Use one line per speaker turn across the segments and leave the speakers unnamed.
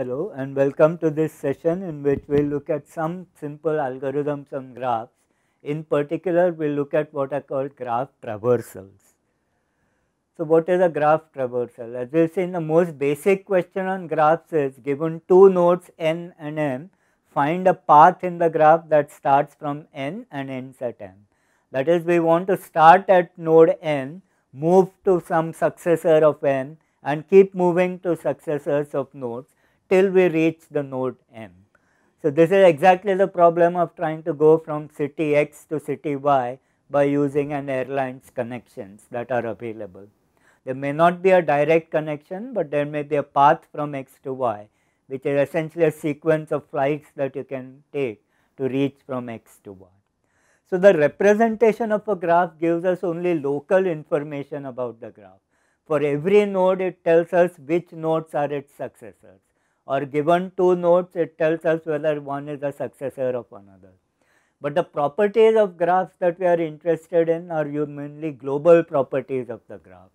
Hello and welcome to this session in which we will look at some simple algorithms on graphs. In particular, we will look at what are called graph traversals. So, what is a graph traversal? As we have seen, the most basic question on graphs is given two nodes n and m, find a path in the graph that starts from n and ends at m. That is, we want to start at node n, move to some successor of n and keep moving to successors of nodes till we reach the node m. So, this is exactly the problem of trying to go from city x to city y by using an airline's connections that are available. There may not be a direct connection, but there may be a path from x to y which is essentially a sequence of flights that you can take to reach from x to y. So, the representation of a graph gives us only local information about the graph. For every node it tells us which nodes are its successors or given two nodes it tells us whether one is a successor of another. But the properties of graphs that we are interested in are mainly global properties of the graph.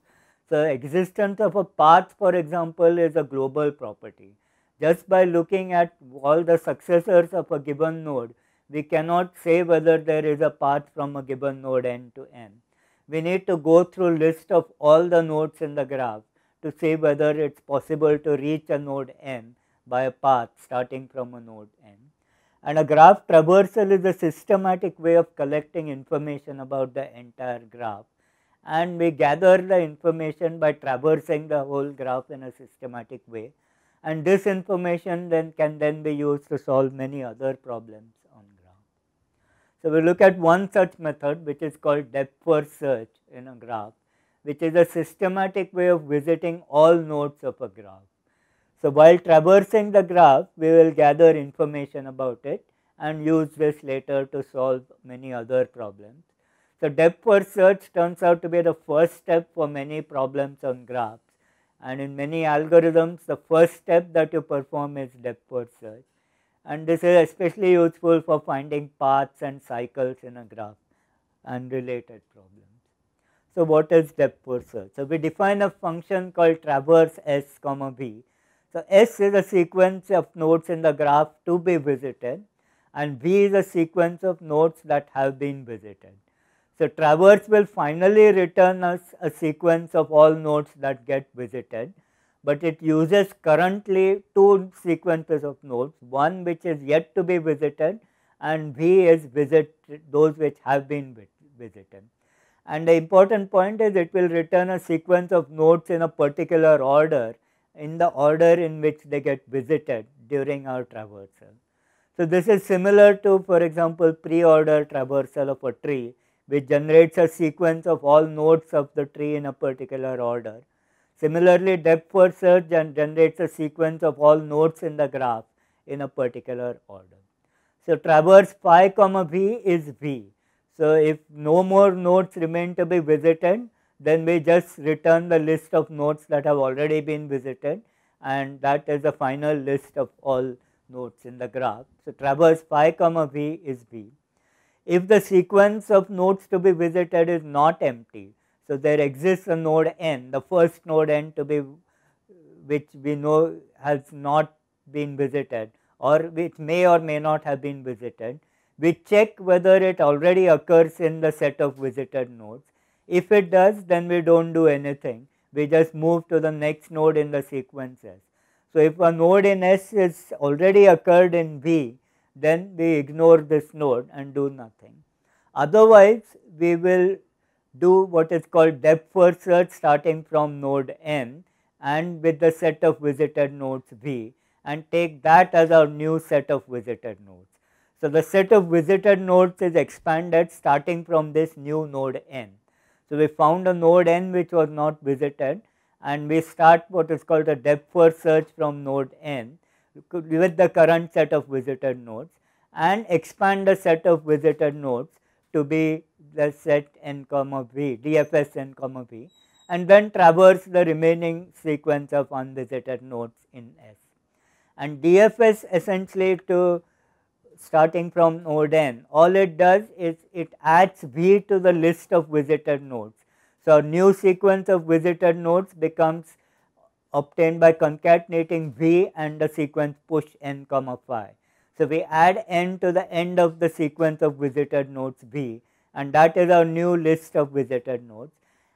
So, existence of a path for example is a global property. Just by looking at all the successors of a given node, we cannot say whether there is a path from a given node n to n. We need to go through list of all the nodes in the graph to say whether it's possible to reach a node n by a path starting from a node n. And a graph traversal is a systematic way of collecting information about the entire graph and we gather the information by traversing the whole graph in a systematic way and this information then can then be used to solve many other problems on graph. So, we look at one such method which is called depth first search in a graph which is a systematic way of visiting all nodes of a graph. So, while traversing the graph, we will gather information about it and use this later to solve many other problems. So, depth first search turns out to be the first step for many problems on graphs and in many algorithms the first step that you perform is depth first search and this is especially useful for finding paths and cycles in a graph and related problems. So, what is depth first search? So, we define a function called traverse s comma b so, S is a sequence of nodes in the graph to be visited and V is a sequence of nodes that have been visited. So, traverse will finally return us a sequence of all nodes that get visited, but it uses currently two sequences of nodes, one which is yet to be visited and V is visit those which have been visited. And the important point is it will return a sequence of nodes in a particular order in the order in which they get visited during our traversal. So, this is similar to for example, pre-order traversal of a tree which generates a sequence of all nodes of the tree in a particular order. Similarly, depth first search generates a sequence of all nodes in the graph in a particular order. So, traverse phi comma v is v. So, if no more nodes remain to be visited, then we just return the list of nodes that have already been visited and that is the final list of all nodes in the graph. So, traverse phi comma v is b. If the sequence of nodes to be visited is not empty, so there exists a node n, the first node n to be which we know has not been visited or which may or may not have been visited, we check whether it already occurs in the set of visited nodes if it does, then we don't do anything. We just move to the next node in the sequences. So if a node in S is already occurred in B, then we ignore this node and do nothing. Otherwise, we will do what is called depth first search starting from node M and with the set of visited nodes V and take that as our new set of visited nodes. So, the set of visited nodes is expanded starting from this new node N. So, we found a node n which was not visited and we start what is called a depth first search from node n with the current set of visited nodes and expand the set of visited nodes to be the set n comma v, DFS n comma v and then traverse the remaining sequence of unvisited nodes in S. And DFS essentially to starting from node n, all it does is it adds v to the list of visited nodes. So, new sequence of visited nodes becomes obtained by concatenating v and the sequence push n comma phi. So, we add n to the end of the sequence of visited nodes v and that is our new list of visited nodes.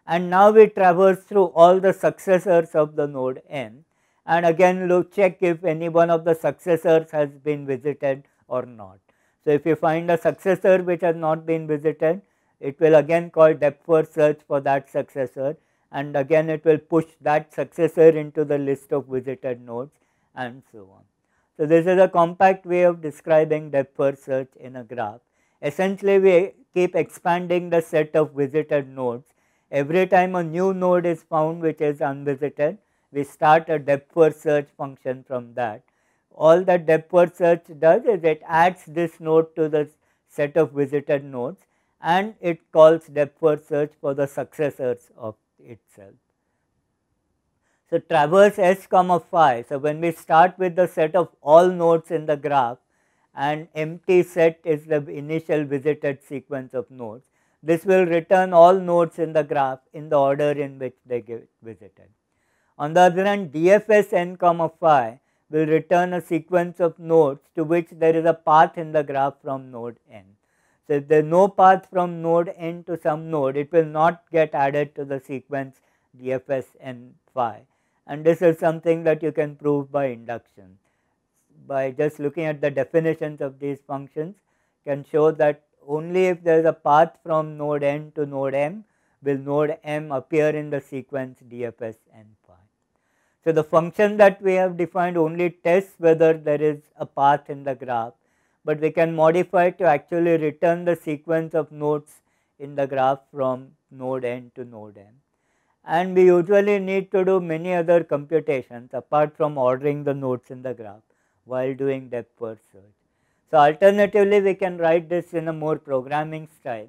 And now we traverse through all the successors of the node n and again look check if any one of the successors has been visited or not. So, if you find a successor which has not been visited, it will again call depth first search for that successor and again it will push that successor into the list of visited nodes and so on. So, this is a compact way of describing depth first search in a graph. Essentially, we keep expanding the set of visited nodes. Every time a new node is found which is unvisited, we start a depth first search function from that all that depth first search does is it adds this node to the set of visited nodes and it calls depth first search for the successors of itself. So, traverse s comma phi. So, when we start with the set of all nodes in the graph and empty set is the initial visited sequence of nodes, this will return all nodes in the graph in the order in which they get visited. On the other hand, DFS n comma phi will return a sequence of nodes to which there is a path in the graph from node n. So, if there is no path from node n to some node, it will not get added to the sequence dfs n phi and this is something that you can prove by induction. By just looking at the definitions of these functions can show that only if there is a path from node n to node m will node m appear in the sequence dfs n so, the function that we have defined only tests whether there is a path in the graph, but we can modify to actually return the sequence of nodes in the graph from node n to node m. And we usually need to do many other computations apart from ordering the nodes in the graph while doing depth first search. So, alternatively we can write this in a more programming style.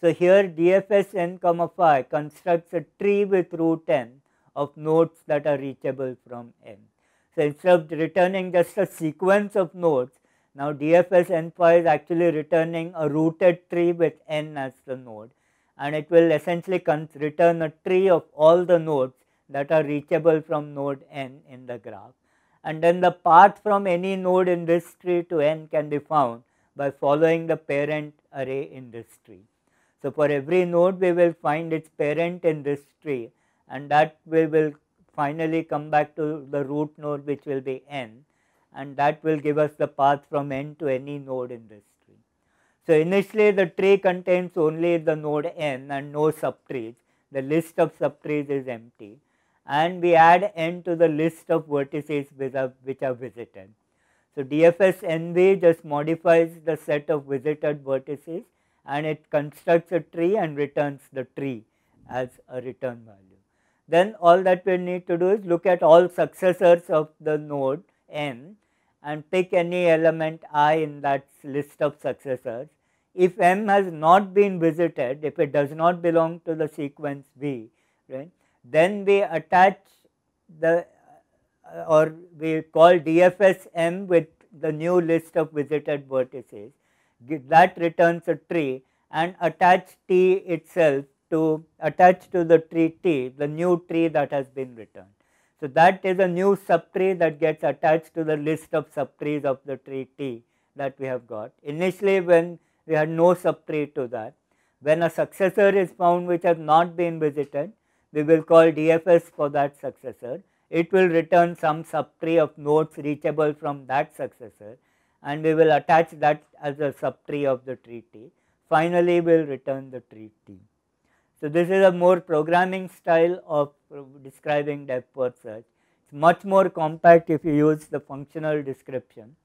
So, here DFS n comma phi constructs a tree with root n of nodes that are reachable from n, So instead of returning just a sequence of nodes, now DFS n NPy is actually returning a rooted tree with N as the node and it will essentially return a tree of all the nodes that are reachable from node N in the graph. And then the path from any node in this tree to N can be found by following the parent array in this tree. So, for every node we will find its parent in this tree and that we will finally come back to the root node which will be n and that will give us the path from n to any node in this tree. So, initially the tree contains only the node n and no subtrees, the list of subtrees is empty and we add n to the list of vertices which are visited. So, DFS NV just modifies the set of visited vertices and it constructs a tree and returns the tree as a return value then all that we need to do is look at all successors of the node m and pick any element i in that list of successors. If m has not been visited, if it does not belong to the sequence v, right, then we attach the uh, or we call DFS m with the new list of visited vertices. That returns a tree and attach t itself to attach to the tree T, the new tree that has been returned. So that is a new subtree that gets attached to the list of subtrees of the tree T that we have got. Initially when we had no subtree to that, when a successor is found which has not been visited, we will call DFS for that successor. It will return some subtree of nodes reachable from that successor and we will attach that as a subtree of the tree T. Finally, we will return the tree T. So, this is a more programming style of describing depth first search. It's much more compact if you use the functional description,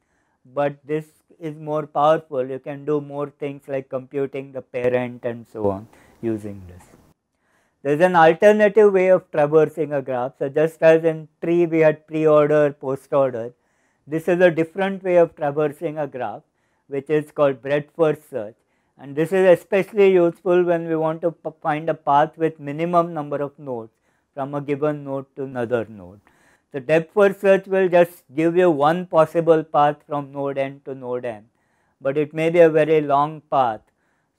but this is more powerful. You can do more things like computing the parent and so on using this. There is an alternative way of traversing a graph. So, just as in tree we had pre-order, post-order, this is a different way of traversing a graph which is called breadth first search and this is especially useful when we want to find a path with minimum number of nodes from a given node to another node. The depth first search will just give you one possible path from node n to node m, but it may be a very long path.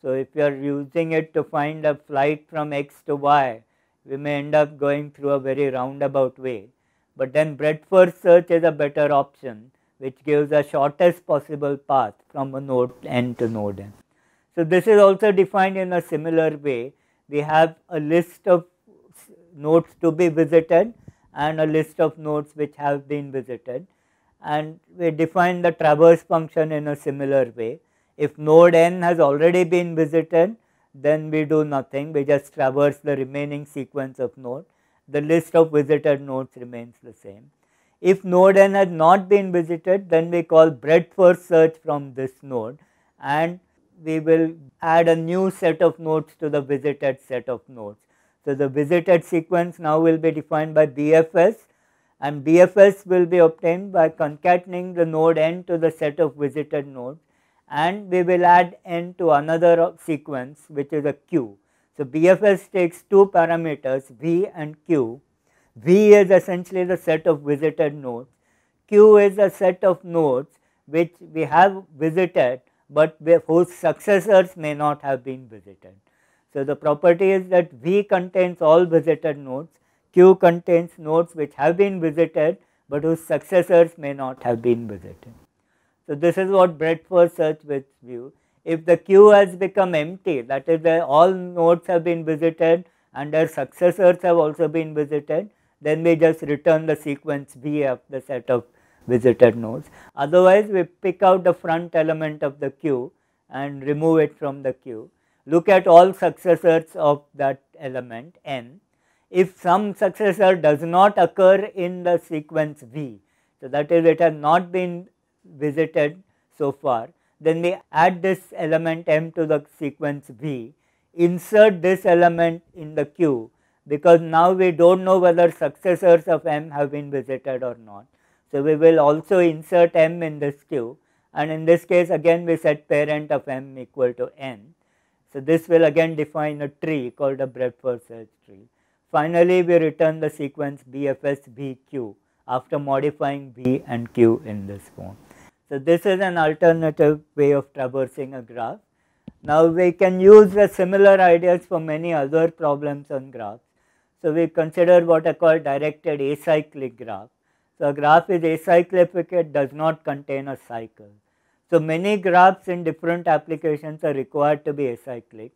So, if you are using it to find a flight from x to y, we may end up going through a very roundabout way. But then breadth first search is a better option which gives the shortest possible path from a node n to node n. So, this is also defined in a similar way. We have a list of nodes to be visited and a list of nodes which have been visited and we define the traverse function in a similar way. If node n has already been visited then we do nothing, we just traverse the remaining sequence of nodes. The list of visited nodes remains the same. If node n has not been visited then we call breadth first search from this node and we will add a new set of nodes to the visited set of nodes. So, the visited sequence now will be defined by BFS and BFS will be obtained by concatenating the node n to the set of visited nodes and we will add n to another sequence which is a queue. So, BFS takes two parameters V and Q. V is essentially the set of visited nodes, Q is a set of nodes which we have visited but whose successors may not have been visited. So, the property is that V contains all visited nodes, Q contains nodes which have been visited but whose successors may not have been visited. So, this is what breadth first search with view. If the queue has become empty, that is all nodes have been visited and their successors have also been visited, then we just return the sequence V of the set of visitor nodes. Otherwise, we pick out the front element of the queue and remove it from the queue. Look at all successors of that element n. If some successor does not occur in the sequence v, so that is it has not been visited so far, then we add this element m to the sequence v, insert this element in the queue because now we do not know whether successors of m have been visited or not. So, we will also insert m in this queue and in this case again we set parent of m equal to n. So, this will again define a tree called a breadth first search tree. Finally, we return the sequence BFS BQ after modifying B and Q in this form. So, this is an alternative way of traversing a graph. Now, we can use the similar ideas for many other problems on graphs. So, we consider what are called directed acyclic graphs so a graph is acyclic it does not contain a cycle. So many graphs in different applications are required to be acyclic.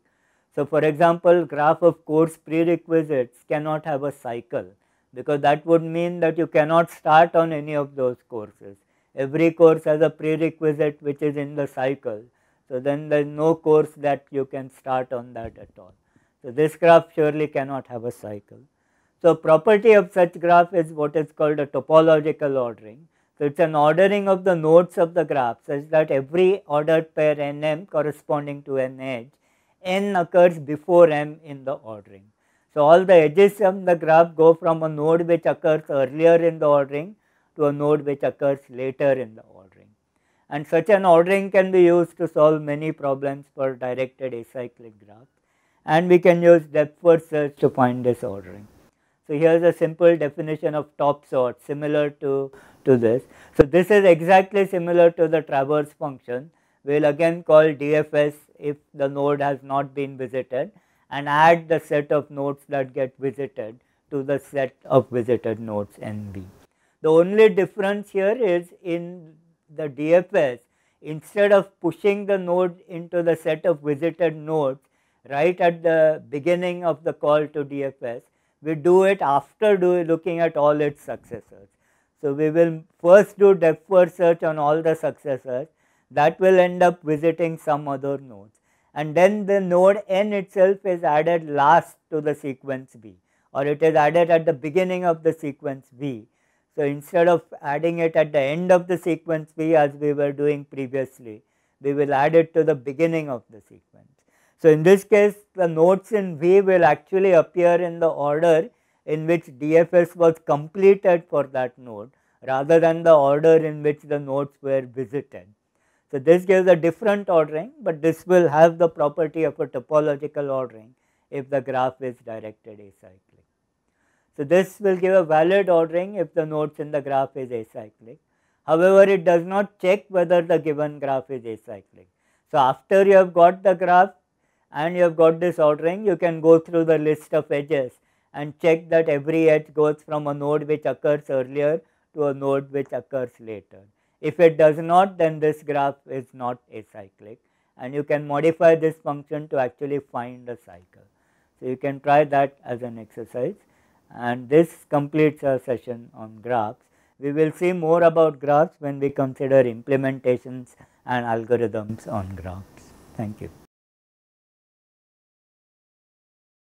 So for example, graph of course prerequisites cannot have a cycle because that would mean that you cannot start on any of those courses. Every course has a prerequisite which is in the cycle. So then there is no course that you can start on that at all. So this graph surely cannot have a cycle. So, property of such graph is what is called a topological ordering. So, it is an ordering of the nodes of the graph such that every ordered pair nm corresponding to an edge n occurs before m in the ordering. So, all the edges of the graph go from a node which occurs earlier in the ordering to a node which occurs later in the ordering. And such an ordering can be used to solve many problems for directed acyclic graphs and we can use depth first search to find this ordering. So here is a simple definition of top sort similar to, to this. So this is exactly similar to the traverse function. We will again call DFS if the node has not been visited and add the set of nodes that get visited to the set of visited nodes NV. The only difference here is in the DFS instead of pushing the node into the set of visited nodes right at the beginning of the call to DFS we do it after do, looking at all its successors. So, we will first do depth first search on all the successors that will end up visiting some other nodes and then the node n itself is added last to the sequence b or it is added at the beginning of the sequence b. So, instead of adding it at the end of the sequence b as we were doing previously, we will add it to the beginning of the sequence. So, in this case the nodes in V will actually appear in the order in which DFS was completed for that node rather than the order in which the nodes were visited. So, this gives a different ordering, but this will have the property of a topological ordering if the graph is directed acyclic. So, this will give a valid ordering if the nodes in the graph is acyclic. However, it does not check whether the given graph is acyclic. So, after you have got the graph, and you have got this ordering, you can go through the list of edges and check that every edge goes from a node which occurs earlier to a node which occurs later. If it does not, then this graph is not acyclic and you can modify this function to actually find a cycle. So, you can try that as an exercise and this completes our session on graphs. We will see more about graphs when we consider implementations and algorithms on graphs. Thank you.